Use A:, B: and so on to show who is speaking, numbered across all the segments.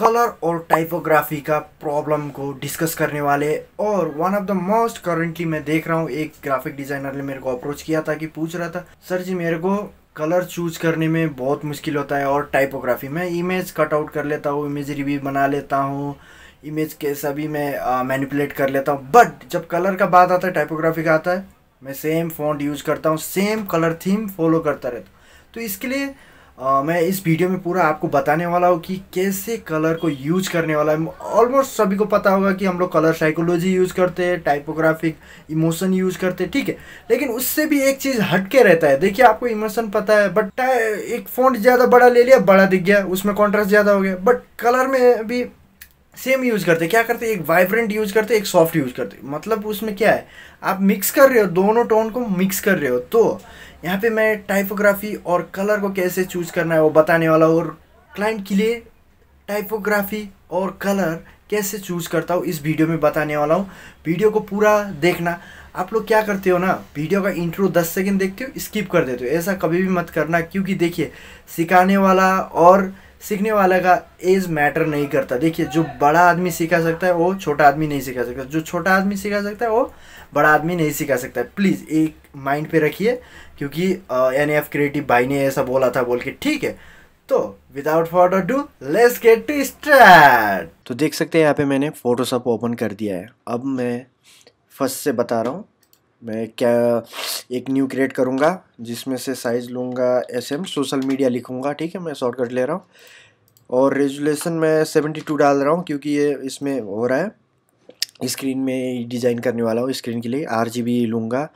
A: colour और typography का problem को डिस्कस करने वाले और one of the most currently मैं देख रहा हूँ एक ग्राफिक डिज़ाइनर ने मेरे को अप्रोच किया था कि पूछ रहा था सर जी मेरे को कलर चूज करने में बहुत मुश्किल होता है और टाइपोग्राफी मैं इमेज कट आउट कर लेता हूँ इमेज रिव्यू बना लेता हूँ इमेज कैसा भी मैं मैनिपुलेट कर लेता हूँ बट जब कलर का बात आता है टाइपोग्राफी का आता है मैं सेम फॉन्ट यूज़ करता हूँ सेम कलर थीम फॉलो करता रहता हूँ तो इसके लिए आ, मैं इस वीडियो में पूरा आपको बताने वाला हूँ कि कैसे कलर को यूज करने वाला है ऑलमोस्ट सभी को पता होगा कि हम लोग कलर साइकोलॉजी यूज़ करते हैं टाइपोग्राफिक इमोशन यूज करते हैं ठीक है लेकिन उससे भी एक चीज़ हटके रहता है देखिए आपको इमोशन पता है बट एक फोन ज़्यादा बड़ा ले लिया बड़ा दिख गया उसमें कॉन्ट्रास्ट ज़्यादा हो गया बट कलर में भी सेम यूज़ करते क्या करते एक वाइब्रेंट यूज़ करते एक सॉफ्ट यूज़ करते मतलब उसमें क्या है आप मिक्स कर रहे हो दोनों टोन को मिक्स कर रहे हो तो यहाँ पे मैं टाइपोग्राफी और कलर को कैसे चूज करना है वो बताने वाला हूँ और क्लाइंट के लिए टाइपोग्राफी और कलर कैसे चूज करता हूँ इस वीडियो में बताने वाला हूँ वीडियो को पूरा देखना आप लोग क्या करते हो ना वीडियो का इंट्रो 10 सेकंड देखते हो स्किप कर देते हो ऐसा कभी भी मत करना क्योंकि देखिए सिखाने वाला और सीखने वाला का एज मैटर नहीं करता देखिए जो बड़ा आदमी सिखा सकता है वो छोटा आदमी नहीं सिखा सकता जो छोटा आदमी सिखा सकता है वो बड़ा आदमी नहीं सिखा सकता है प्लीज़ एक माइंड पे रखिए क्योंकि एन एफ क्रिएटिव भाई ने ऐसा बोला था बोल के ठीक है तो without further do let's get to start तो देख सकते हैं यहाँ पे मैंने फोटोशॉप ओपन कर दिया है अब मैं फर्स्ट से बता रहा हूँ मैं क्या एक न्यू क्रिएट करूँगा जिसमें से साइज़ लूँगा एस एम सोशल मीडिया लिखूँगा ठीक है मैं शॉर्टकट ले रहा हूँ और रेजुलेशन मैं सेवेंटी टू डाल रहा हूँ क्योंकि ये इसमें हो रहा है स्क्रीन में डिज़ाइन करने वाला हूँ स्क्रीन के लिए आर जी बी लूँगा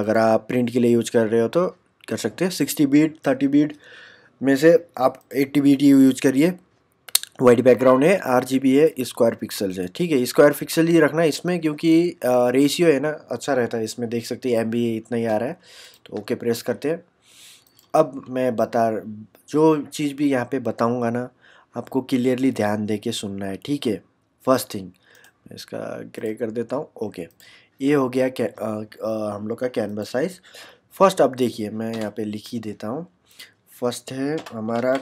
A: अगर आप प्रिंट के लिए यूज कर रहे हो तो कर सकते हैं सिक्सटी बीट थर्टी बीट में से आप एट्टी बीट यूज करिए वाइट बैकग्राउंड है आर जी बी है स्क्वायर पिक्सल्स है ठीक है स्क्वायर पिक्सल ही रखना इसमें क्योंकि रेशियो है ना अच्छा रहता है इसमें देख सकते हैं एम बी इतना ही आ रहा है तो ओके प्रेस करते हैं अब मैं बता जो चीज़ भी यहाँ पे बताऊँगा ना आपको क्लियरली ध्यान दे के सुनना है ठीक है फर्स्ट थिंग मैं इसका ग्रे कर देता हूँ ओके ये हो गया आ, आ, हम लोग का कैनवास साइज़ फर्स्ट अब देखिए मैं यहाँ पर लिख ही देता हूँ फर्स्ट है हमारा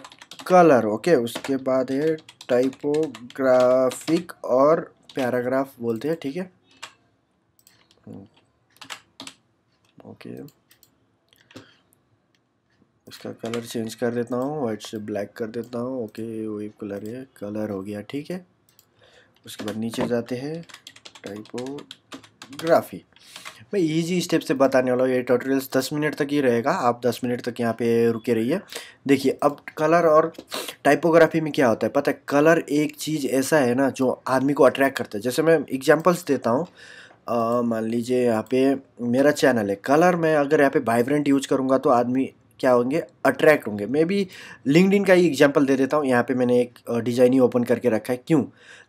A: कलर ओके उसके बाद है टाइपोग्राफिक और पैराग्राफ बोलते हैं ठीक है ओके इसका कलर चेंज कर देता हूँ वाइट से ब्लैक कर देता हूँ ओके वही कलर है कलर हो गया ठीक है उसके बाद नीचे जाते हैं टाइपोग्राफी मैं इजी स्टेप से बताने वाला हूँ ये ट्यूटोरियल्स दस मिनट तक ही रहेगा आप दस मिनट तक यहाँ पे रुके रहिए देखिए अब कलर और टाइपोग्राफी में क्या होता है पता है कलर एक चीज़ ऐसा है ना जो आदमी को अट्रैक्ट करता है जैसे मैं एग्जांपल्स देता हूँ मान लीजिए यहाँ पे मेरा चैनल है कलर मैं अगर यहाँ पे वाइब्रेंट यूज करूँगा तो आदमी क्या होंगे अट्रैक्ट होंगे मे बी लिंकड का ही एग्जाम्पल दे देता हूँ यहाँ पे मैंने एक डिज़ाइन ही ओपन करके रखा है क्यों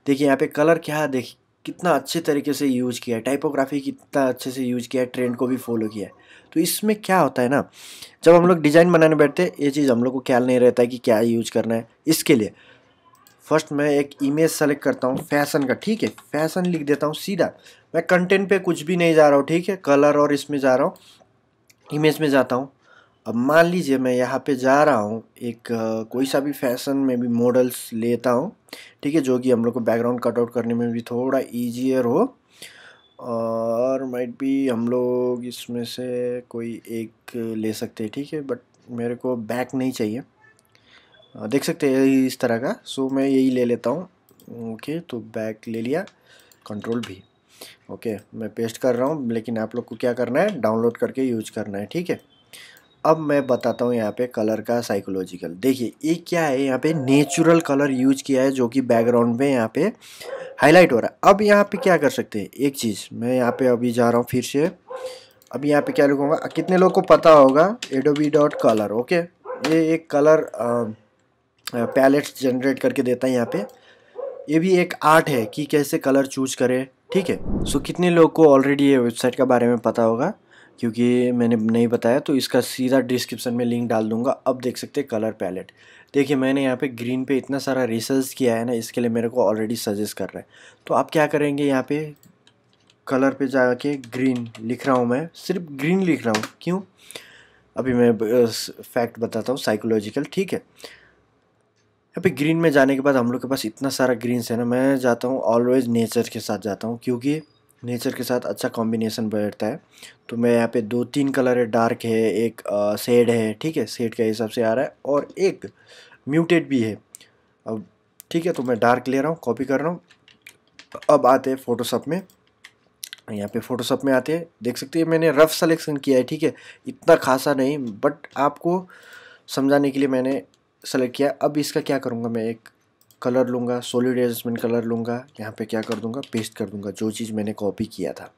A: देखिए यहाँ पे कलर क्या देख कितना अच्छे तरीके से यूज किया है टाइपोग्राफी कितना अच्छे से यूज किया है ट्रेंड को भी फॉलो किया है तो इसमें क्या होता है ना जब हम लोग डिज़ाइन बनाने बैठते हैं ये चीज़ हम लोग को ख्याल नहीं रहता है कि क्या यूज करना है इसके लिए फर्स्ट मैं एक इमेज सेलेक्ट करता हूँ फैशन का ठीक है फैशन लिख देता हूँ सीधा मैं कंटेंट पे कुछ भी नहीं जा रहा हूँ ठीक है कलर और इसमें जा रहा हूँ इमेज में जाता हूँ अब मान लीजिए मैं यहाँ पे जा रहा हूँ एक कोई सा भी फैशन में भी मॉडल्स लेता हूँ ठीक है जो कि हम लोग को बैकग्राउंड कटआउट करने में भी थोड़ा ईजियर हो और माइट भी हम लोग इसमें से कोई एक ले सकते हैं ठीक है बट मेरे को बैक नहीं चाहिए देख सकते हैं इस तरह का सो मैं यही ले लेता हूँ ओके तो बैक ले लिया कंट्रोल भी ओके मैं पेस्ट कर रहा हूँ लेकिन आप लोग को क्या करना है डाउनलोड करके यूज करना है ठीक है अब मैं बताता हूँ यहाँ पे कलर का साइकोलॉजिकल देखिए ये क्या है यहाँ पे नेचुरल कलर यूज किया है जो कि बैकग्राउंड में यहाँ पे हाईलाइट हो रहा है अब यहाँ पे क्या कर सकते हैं एक चीज़ मैं यहाँ पे अभी जा रहा हूँ फिर से अब यहाँ पे क्या लिखूँगा कितने लोग को पता होगा एडोबी डॉट कलर ओके ये एक कलर पैलेट्स जनरेट करके देता है यहाँ पे ये भी एक आर्ट है कि कैसे कलर चूज करें ठीक है सो कितने लोग को ऑलरेडी ये वेबसाइट के बारे में पता होगा क्योंकि मैंने नहीं बताया तो इसका सीधा डिस्क्रिप्शन में लिंक डाल दूंगा अब देख सकते हैं कलर पैलेट देखिए मैंने यहाँ पे ग्रीन पे इतना सारा रिसर्च किया है ना इसके लिए मेरे को ऑलरेडी सजेस्ट कर रहा है तो आप क्या करेंगे यहाँ पे कलर पे के ग्रीन लिख रहा हूँ मैं सिर्फ ग्रीन लिख रहा हूँ क्यों अभी मैं फैक्ट बताता हूँ साइकोलॉजिकल ठीक है यहाँ पे ग्रीन में जाने के बाद हम लोग के पास इतना सारा ग्रीन्स है ना मैं जाता हूँ ऑलवेज नेचर के साथ जाता हूँ क्योंकि नेचर के साथ अच्छा कॉम्बिनेशन बैठता है तो मैं यहाँ पे दो तीन कलर है डार्क है एक सेड है ठीक है सेड के हिसाब से आ रहा है और एक म्यूटेड भी है अब ठीक है तो मैं डार्क ले रहा हूँ कॉपी कर रहा हूँ अब आते हैं फ़ोटोशॉप में यहाँ पे फ़ोटोशॉप में आते हैं देख सकते हैं मैंने रफ़ सलेक्शन किया है ठीक है इतना खासा नहीं बट आपको समझाने के लिए मैंने सेलेक्ट किया अब इसका क्या करूँगा मैं एक कलर लूँगा सॉलिड एडजस्टमेंट कलर लूँगा यहाँ पे क्या कर दूँगा पेस्ट कर दूँगा जो चीज़ मैंने कॉपी किया था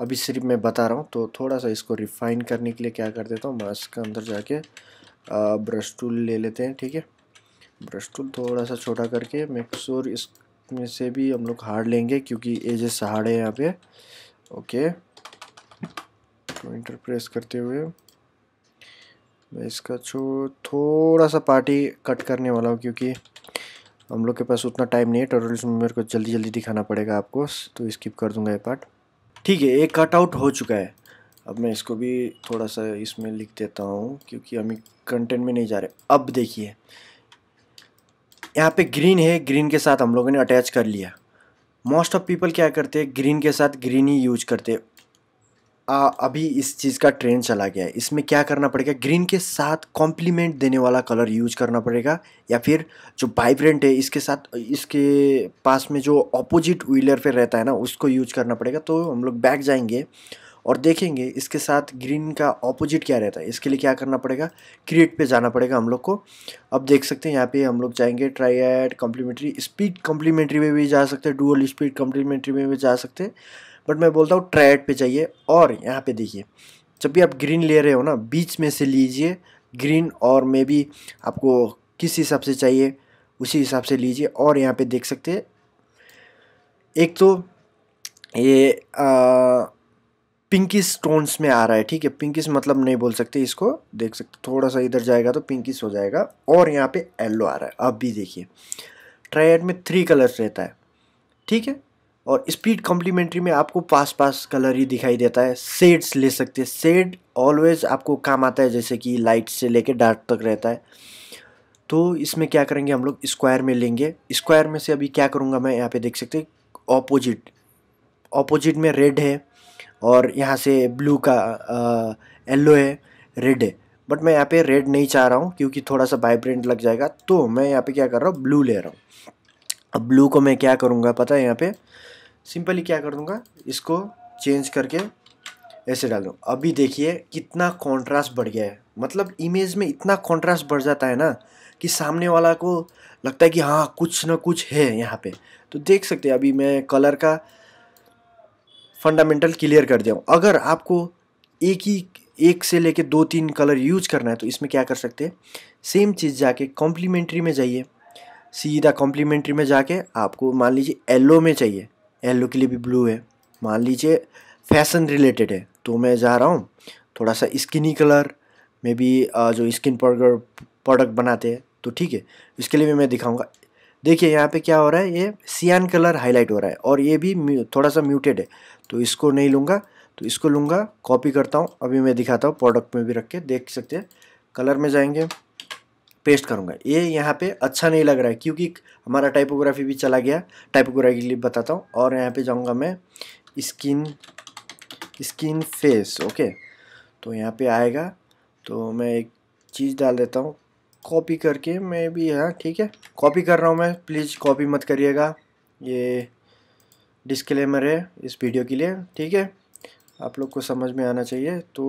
A: अभी सिर्फ मैं बता रहा हूँ तो थोड़ा सा इसको रिफाइन करने के लिए क्या कर देता हूँ मास्क के अंदर जाके ब्रश टूल ले लेते हैं ठीक है ब्रश टूल थोड़ा सा छोटा करके मेक इसमें से भी हम लोग हार्ड लेंगे क्योंकि एजेस हार्ड है यहाँ पे ओके तो इंटरप्रेस करते हुए मैं इसका छो थोड़ा सा पार्टी कट करने वाला हूँ क्योंकि हम लोग के पास उतना टाइम नहीं है टोटल मेरे को जल्दी जल्दी दिखाना पड़ेगा आपको तो स्किप कर दूंगा ये पार्ट ठीक है एक कटआउट हो चुका है अब मैं इसको भी थोड़ा सा इसमें लिख देता हूँ क्योंकि हम कंटेंट में नहीं जा रहे अब देखिए यहाँ पे ग्रीन है ग्रीन के साथ हम लोगों ने अटैच कर लिया मोस्ट ऑफ पीपल क्या करते हैं ग्रीन के साथ ग्रीन ही यूज करते हैं आ, अभी इस चीज़ का ट्रेंड चला गया है इसमें क्या करना पड़ेगा ग्रीन के साथ कॉम्प्लीमेंट देने वाला कलर यूज करना पड़ेगा या फिर जो वाइब्रेंट है इसके साथ इसके पास में जो ऑपोजिट व्हीलर पे रहता है ना उसको यूज करना पड़ेगा तो हम लोग बैक जाएंगे और देखेंगे इसके साथ ग्रीन का ऑपोजिट क्या रहता है इसके लिए क्या करना पड़ेगा क्रिएट पे जाना पड़ेगा हम लोग को अब देख सकते हैं यहाँ पे हम लोग जाएंगे try add complementary speed complementary में भी जा सकते हैं डुअल स्पीड कॉम्प्लीमेंट्री में भी जा सकते हैं बट मैं बोलता हूँ ट्रायड पे चाहिए और यहाँ पे देखिए जब भी आप ग्रीन ले रहे हो ना बीच में से लीजिए ग्रीन और मे बी आपको किस हिसाब से चाहिए उसी हिसाब से लीजिए और यहाँ पे देख सकते एक तो ये पिंकी स्टोन्स में आ रहा है ठीक है पिंकिस मतलब नहीं बोल सकते इसको देख सकते थोड़ा सा इधर जाएगा तो पिंकिस हो जाएगा और यहाँ पे येल्लो आ रहा है अब भी देखिए ट्रायड में थ्री कलर्स रहता है ठीक है और स्पीड कॉम्प्लीमेंट्री में आपको पास पास कलर ही दिखाई देता है शेड्स ले सकते हैं शेड ऑलवेज आपको काम आता है जैसे कि लाइट से लेकर डार्क तक रहता है तो इसमें क्या करेंगे हम लोग स्क्वायर में लेंगे स्क्वायर में से अभी क्या करूँगा मैं यहाँ पे देख सकते ऑपोजिट ऑपोजिट में रेड है और यहाँ से ब्लू का येल्लो है रेड है बट मैं यहाँ पे रेड नहीं चाह रहा हूँ क्योंकि थोड़ा सा वाइब्रेंट लग जाएगा तो मैं यहाँ पे क्या कर रहा हूँ ब्लू ले रहा हूँ अब ब्लू को मैं क्या करूँगा पता है यहाँ पे सिंपली क्या कर दूँगा इसको चेंज करके ऐसे डाल दूँ अभी देखिए कितना कॉन्ट्रास्ट बढ़ गया है मतलब इमेज में इतना कॉन्ट्रास्ट बढ़ जाता है ना कि सामने वाला को लगता है कि हाँ कुछ ना कुछ है यहाँ पे तो देख सकते हैं अभी मैं कलर का फंडामेंटल क्लियर कर दिया हूँ अगर आपको एक ही एक से लेके दो तीन कलर यूज करना है तो इसमें क्या कर सकते हैं सेम चीज़ जाके कॉम्प्लीमेंट्री में जाइए सीधा कॉम्प्लीमेंट्री में जाके आपको मान लीजिए येलो में चाहिए येलो के लिए भी ब्लू है मान लीजिए फैशन रिलेटेड है तो मैं जा रहा हूँ थोड़ा सा स्किनी कलर में भी जो स्किन पाउडर प्रोडक्ट बनाते हैं तो ठीक है इसके लिए भी मैं दिखाऊंगा देखिए यहाँ पे क्या हो रहा है ये सियान कलर हाईलाइट हो रहा है और ये भी थोड़ा सा म्यूटेड है तो इसको नहीं लूँगा तो इसको लूँगा कॉपी करता हूँ अभी मैं दिखाता हूँ प्रोडक्ट में भी रख के देख सकते हैं कलर में जाएंगे पेस्ट करूँगा ये यहाँ पे अच्छा नहीं लग रहा है क्योंकि हमारा टाइपोग्राफी भी चला गया टाइपोग्राफी के लिए बताता हूँ और यहाँ पे जाऊँगा मैं स्किन स्किन फेस ओके तो यहाँ पे आएगा तो मैं एक चीज़ डाल देता हूँ कॉपी करके मैं भी हाँ ठीक है कॉपी कर रहा हूँ मैं प्लीज़ कॉपी मत करिएगा ये डिस्क्लेमर है इस वीडियो के लिए ठीक है आप लोग को समझ में आना चाहिए तो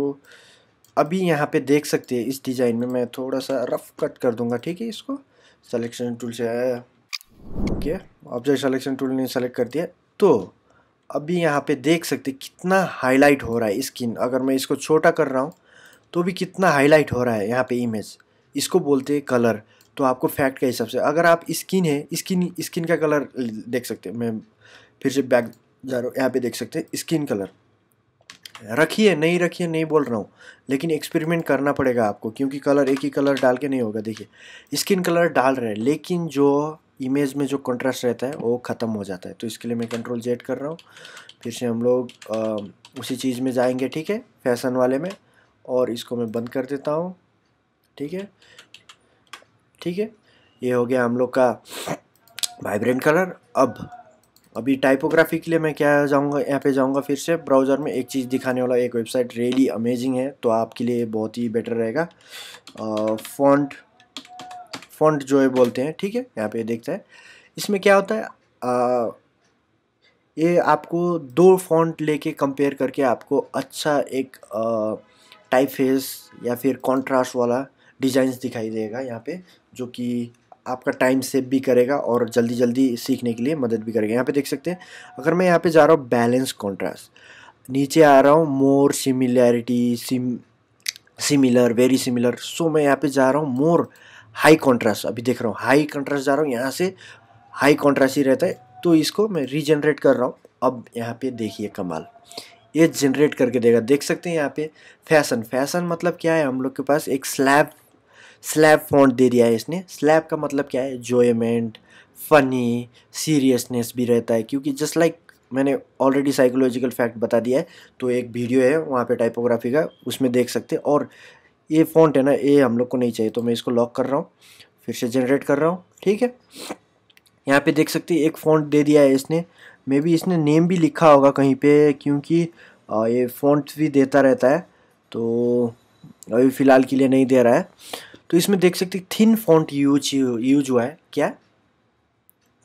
A: अभी यहाँ पे देख सकते हैं इस डिज़ाइन में मैं थोड़ा सा रफ कट कर दूंगा ठीक है इसको सेलेक्शन टूल से आया ओके ऑब्जेक्ट सेलेक्शन टूल ने सेलेक्ट कर दिया तो अभी यहाँ पे देख सकते कितना हाईलाइट हो रहा है स्किन अगर मैं इसको छोटा कर रहा हूँ तो भी कितना हाईलाइट हो रहा है यहाँ पे इमेज इसको बोलते हैं कलर तो आपको फैक्ट के हिसाब से अगर आप स्किन है स्किन स्किन का कलर देख सकते हैं मैं फिर से बैक जा रहा हूँ यहाँ पे देख सकते हैं स्किन कलर रखिए नहीं रखिए नहीं बोल रहा हूँ लेकिन एक्सपेरिमेंट करना पड़ेगा आपको क्योंकि कलर एक ही कलर डाल के नहीं होगा देखिए स्किन कलर डाल रहे हैं लेकिन जो इमेज में जो कंट्रास्ट रहता है वो ख़त्म हो जाता है तो इसके लिए मैं कंट्रोल जेड कर रहा हूँ फिर से हम लोग आ, उसी चीज़ में जाएंगे ठीक है फैशन वाले में और इसको मैं बंद कर देता हूँ ठीक है ठीक है ये हो गया हम लोग का वाइब्रेंट कलर अब अभी टाइपोग्राफी के लिए मैं क्या जाऊँगा यहाँ पे जाऊँगा फिर से ब्राउज़र में एक चीज़ दिखाने वाला एक वेबसाइट रियली अमेजिंग है तो आपके लिए बहुत ही बेटर रहेगा फॉन्ट फॉन्ट जो है बोलते हैं ठीक है यहाँ पे देखते हैं इसमें क्या होता है आ, ये आपको दो फॉन्ट लेके कंपेयर करके आपको अच्छा एक टाइप फेस या फिर कॉन्ट्रास्ट वाला डिज़ाइंस दिखाई देगा यहाँ पे जो कि आपका टाइम सेव भी करेगा और जल्दी जल्दी सीखने के लिए मदद भी करेगा यहाँ पे देख सकते हैं अगर मैं यहाँ पे जा रहा हूँ बैलेंस कॉन्ट्रास्ट नीचे आ रहा हूँ more similarity sim similar very similar so मैं यहाँ पे जा रहा हूँ मोर हाई कॉन्ट्रास्ट अभी देख रहा हूँ हाई कॉन्ट्रास्ट जा रहा हूँ यहाँ से हाई कॉन्ट्रास्ट ही रहता है तो इसको मैं रीजनरेट कर रहा हूँ अब यहाँ पे देखिए कमाल ये जनरेट करके देगा देख सकते हैं यहाँ पे फैशन फैशन मतलब क्या है हम लोग के पास एक स्लैब स्लैब फॉन्ट दे दिया है इसने स्लैब का मतलब क्या है जोयमेंट फनी सीरियसनेस भी रहता है क्योंकि जस्ट लाइक like मैंने ऑलरेडी साइकोलॉजिकल फैक्ट बता दिया है तो एक वीडियो है वहाँ पे टाइपोग्राफी का उसमें देख सकते हैं और ये फॉन्ट है ना ये हम लोग को नहीं चाहिए तो मैं इसको लॉक कर रहा हूँ फिर से जनरेट कर रहा हूँ ठीक है यहाँ पे देख सकते एक फॉन्ट दे दिया है इसने मे बी इसने नेम भी लिखा होगा कहीं पे क्योंकि ये फॉन्ट भी देता रहता है तो अभी फ़िलहाल के लिए नहीं दे रहा है तो इसमें देख सकते थिन फॉन्ट यूज यूज हुआ है क्या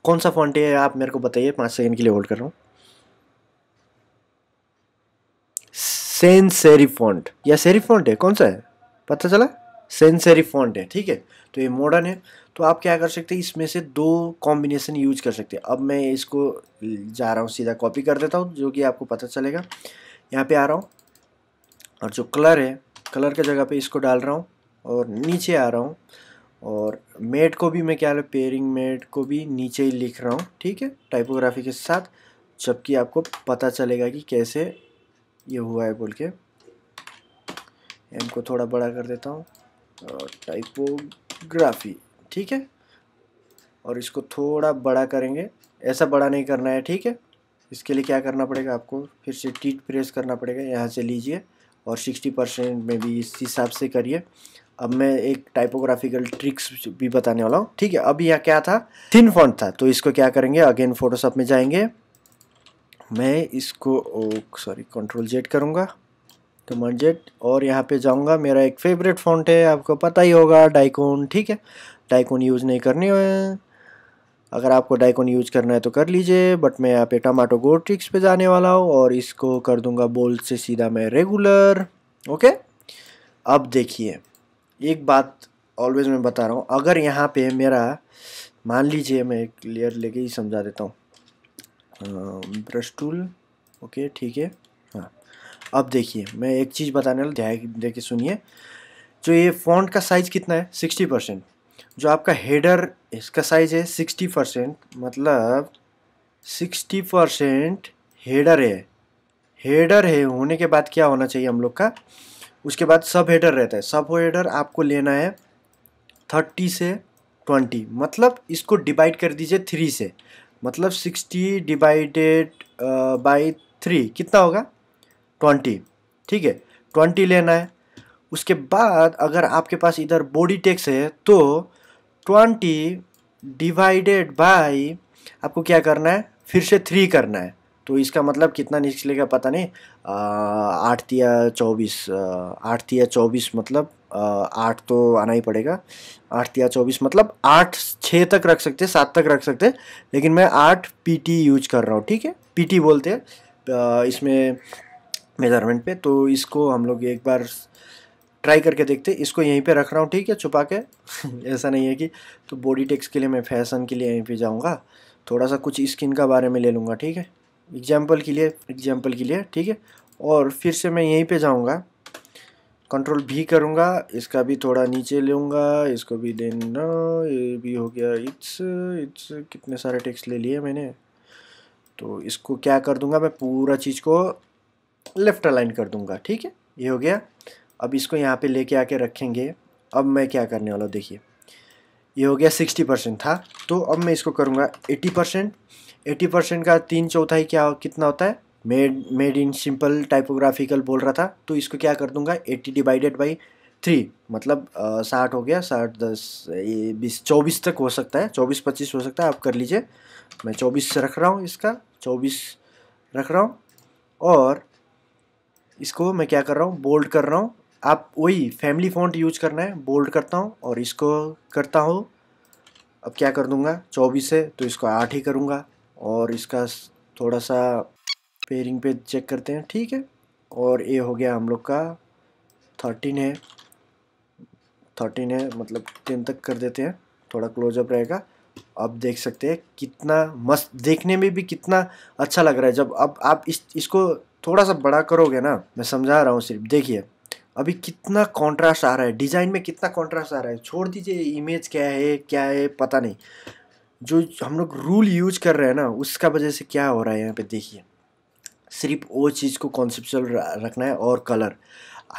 A: कौन सा फॉन्ट है आप मेरे को बताइए पाँच सेकेंड के लिए होल्ड कर रहा हूँ सेंस सेरिफ फॉन्ट या सेरिफ फॉन्ट है कौन सा है पता चला सेंसरी फॉन्ट है ठीक है तो ये मॉडर्न है तो आप क्या कर सकते हैं इसमें से दो कॉम्बिनेशन यूज कर सकते हैं अब मैं इसको जा रहा हूँ सीधा कॉपी कर देता हूँ जो कि आपको पता चलेगा यहाँ पे आ रहा हूँ और जो कलर है कलर की जगह पे इसको डाल रहा हूँ और नीचे आ रहा हूँ और मेट को भी मैं क्या पेयरिंग मेट को भी नीचे ही लिख रहा हूँ ठीक है टाइपोग्राफी के साथ जबकि आपको पता चलेगा कि कैसे ये हुआ है बोल के एम को थोड़ा बड़ा कर देता हूँ और टाइपोग्राफी ठीक है और इसको थोड़ा बड़ा करेंगे ऐसा बड़ा नहीं करना है ठीक है इसके लिए क्या करना पड़ेगा आपको फिर से टीट प्रेस करना पड़ेगा यहाँ से लीजिए और सिक्सटी परसेंट में भी इस हिसाब से करिए अब मैं एक टाइपोग्राफिकल ट्रिक्स भी बताने वाला हूँ ठीक है अब यहाँ क्या था थिन फॉन्ट था तो इसको क्या करेंगे अगेन फोटोशॉप में जाएंगे मैं इसको सॉरी कंट्रोल जेड करूँगा कमांड जेड और यहाँ पे जाऊँगा मेरा एक फेवरेट फॉन्ट है आपको पता ही होगा डाइकोन ठीक है डाइकोन यूज़ नहीं करनी है अगर आपको डाइकोन यूज करना है तो कर लीजिए बट मैं यहाँ पे टमाटो ट्रिक्स पे जाने वाला हूँ और इसको कर दूंगा बोल से सीधा मैं रेगुलर ओके अब देखिए एक बात ऑलवेज मैं बता रहा हूँ अगर यहाँ पे मेरा मान लीजिए मैं एक लेयर लेके ही समझा देता हूँ ब्रश टूल ओके ठीक है हाँ अब देखिए मैं एक चीज़ बताने ध्यान दे के सुनिए जो ये फॉन्ट का साइज़ कितना है सिक्सटी परसेंट जो आपका हेडर इसका साइज़ है सिक्सटी परसेंट मतलब सिक्सटी परसेंट हेडर है हेडर है होने के बाद क्या होना चाहिए हम लोग का उसके बाद सब हेडर रहता है सब हेडर आपको लेना है थर्टी से ट्वेंटी मतलब इसको डिवाइड कर दीजिए थ्री से मतलब सिक्सटी डिवाइडेड बाई थ्री कितना होगा ट्वेंटी ठीक है ट्वेंटी लेना है उसके बाद अगर आपके पास इधर बॉडी टैक्स है तो ट्वेंटी डिवाइडेड बाई आपको क्या करना है फिर से थ्री करना है तो इसका मतलब कितना निकलेगा पता नहीं आठ या चौबीस आठ या चौबीस मतलब आठ तो आना ही पड़ेगा आठ या चौबीस मतलब आठ छः तक रख सकते सात तक रख सकते लेकिन मैं आठ पीटी यूज कर रहा हूँ ठीक है पीटी बोलते हैं इसमें मेजरमेंट पे तो इसको हम लोग एक बार ट्राई करके देखते इसको यहीं पे रख रहा हूँ ठीक है छुपा के ऐसा नहीं है कि तो बॉडी टेक्स के लिए मैं फैशन के लिए यहीं पे जाऊँगा थोड़ा सा कुछ स्किन का बारे में ले लूँगा ठीक है एग्जाम्पल के लिए एग्जाम्पल के लिए ठीक है और फिर से मैं यहीं पे जाऊंगा कंट्रोल भी करूंगा इसका भी थोड़ा नीचे लूँगा इसको भी देन ये भी हो गया इट्स इट्स कितने सारे टेक्स्ट ले लिए मैंने तो इसको क्या कर दूंगा मैं पूरा चीज़ को लेफ़्ट अलाइन कर दूंगा ठीक है ये हो गया अब इसको यहाँ पे लेके आके रखेंगे अब मैं क्या करने वाला देखिए ये हो गया सिक्सटी परसेंट था तो अब मैं इसको करूँगा एटी परसेंट एटी परसेंट का तीन चौथाई क्या कितना होता है made made in simple typographical बोल रहा था तो इसको क्या कर दूंगा एट्टी डिवाइडेड बाई थ्री मतलब साठ हो गया साठ दस बीस चौबीस तक हो सकता है चौबीस पच्चीस हो सकता है आप कर लीजिए मैं चौबीस रख रहा हूँ इसका चौबीस रख रहा हूँ और इसको मैं क्या कर रहा हूँ बोल्ड कर रहा हूँ आप वही फैमिली फॉन्ट यूज करना है बोल्ड करता हूँ और इसको करता हूँ अब क्या कर दूंगा चौबीस है तो इसको आठ ही करूँगा और इसका थोड़ा सा पेयरिंग पे चेक करते हैं ठीक है और ये हो गया हम लोग का थर्टीन है थर्टीन है मतलब टेन तक कर देते हैं थोड़ा क्लोजअप रहेगा अब देख सकते हैं कितना मस्त देखने में भी कितना अच्छा लग रहा है जब अब आप इस इसको थोड़ा सा बड़ा करोगे ना मैं समझा रहा हूँ सिर्फ देखिए अभी कितना कंट्रास्ट आ रहा है डिज़ाइन में कितना कंट्रास्ट आ रहा है छोड़ दीजिए इमेज क्या है क्या है पता नहीं जो हम लोग रूल यूज कर रहे हैं ना उसका वजह से क्या हो रहा है यहाँ पे देखिए सिर्फ वो चीज़ को कॉन्सेप्चुअल रखना है और कलर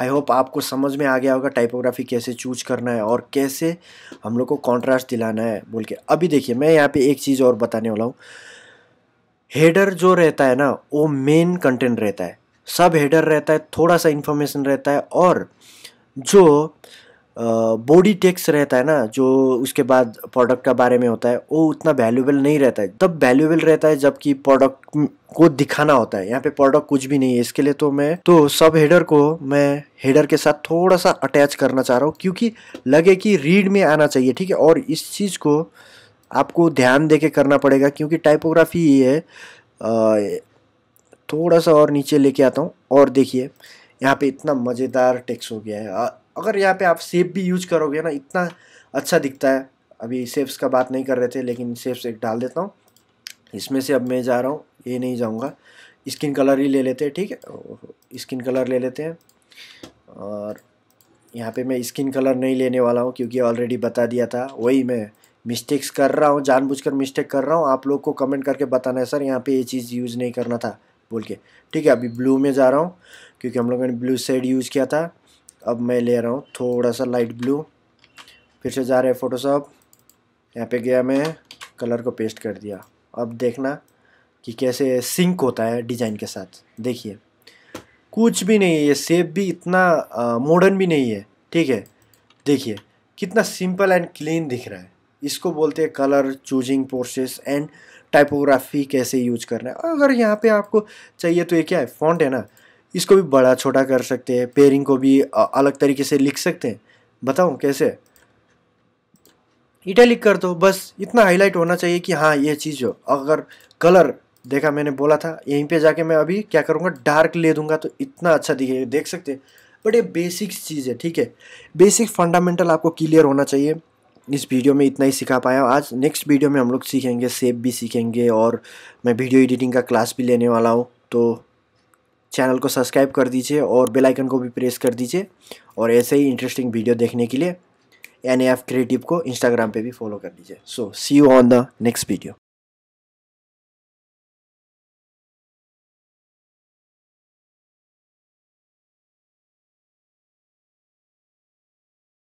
A: आई होप आपको समझ में आ गया होगा टाइपोग्राफी कैसे चूज करना है और कैसे हम लोग को कॉन्ट्रास्ट दिलाना है बोल के अभी देखिए मैं यहाँ पे एक चीज़ और बताने वाला हूँ हेडर जो रहता है ना वो मेन कंटेंट रहता है सब हेडर रहता है थोड़ा सा इन्फॉर्मेशन रहता है और जो बॉडी टैक्स रहता है ना जो उसके बाद प्रोडक्ट का बारे में होता है वो उतना वैल्यूबल नहीं रहता है तब वैल्यूबल रहता है जबकि प्रोडक्ट को दिखाना होता है यहाँ पे प्रोडक्ट कुछ भी नहीं है इसके लिए तो मैं तो सब हेडर को मैं हेडर के साथ थोड़ा सा अटैच करना चाह रहा हूँ क्योंकि लगे कि रीड में आना चाहिए ठीक है और इस चीज़ को आपको ध्यान दे के करना पड़ेगा क्योंकि टाइपोग्राफी ये है थोड़ा सा और नीचे लेके आता हूँ और देखिए यहाँ पे इतना मज़ेदार टेक्स हो गया है अगर यहाँ पे आप सेब भी यूज करोगे ना इतना अच्छा दिखता है अभी सेब्स का बात नहीं कर रहे थे लेकिन सेब्स एक डाल देता हूँ इसमें से अब मैं जा रहा हूँ ये नहीं जाऊँगा स्किन कलर ही ले लेते हैं ठीक है स्किन कलर ले लेते हैं और यहाँ पे मैं स्किन कलर नहीं लेने वाला हूँ क्योंकि ऑलरेडी बता दिया था वही मैं मिस्टेक्स कर रहा हूँ जानबूझकर मिस्टेक कर रहा हूँ आप लोग को कमेंट करके बताना है सर यहाँ पे ये चीज़ यूज़ नहीं करना था बोल के ठीक है अभी ब्लू में जा रहा हूँ क्योंकि हम लोगों ने ब्लू सेड यूज़ किया था अब मैं ले रहा हूँ थोड़ा सा लाइट ब्लू फिर से जा रहे हैं फ़ोटोशॉप यहाँ पे गया मैं कलर को पेस्ट कर दिया अब देखना कि कैसे सिंक होता है डिज़ाइन के साथ देखिए कुछ भी नहीं है ये सेप भी इतना मॉडर्न भी नहीं है ठीक है देखिए कितना सिंपल एंड क्लीन दिख रहा है इसको बोलते हैं colour choosing process and typography कैसे यूज करना है अगर यहाँ पे आपको चाहिए तो ये क्या है फॉन्ट है ना इसको भी बड़ा छोटा कर सकते हैं पेयरिंग को भी अलग तरीके से लिख सकते हैं बताऊँ कैसे इटैलिक कर दो बस इतना हाईलाइट होना चाहिए कि हाँ ये चीज़ हो अगर कलर देखा मैंने बोला था यहीं पे जाके मैं अभी क्या करूँगा डार्क ले दूंगा तो इतना अच्छा दिखेगा देख सकते हैं बट ये बेसिक चीज़ है ठीक है बेसिक फंडामेंटल आपको क्लियर होना चाहिए इस वीडियो में इतना ही सिखा पाया आज नेक्स्ट वीडियो में हम लोग सीखेंगे सेप भी सीखेंगे और मैं वीडियो एडिटिंग का क्लास भी लेने वाला हूँ तो चैनल को सब्सक्राइब कर दीजिए और बेल आइकन को भी प्रेस कर दीजिए और ऐसे ही इंटरेस्टिंग वीडियो देखने के लिए एन क्रिएटिव को इंस्टाग्राम पे भी फॉलो कर दीजिए so see you on the next video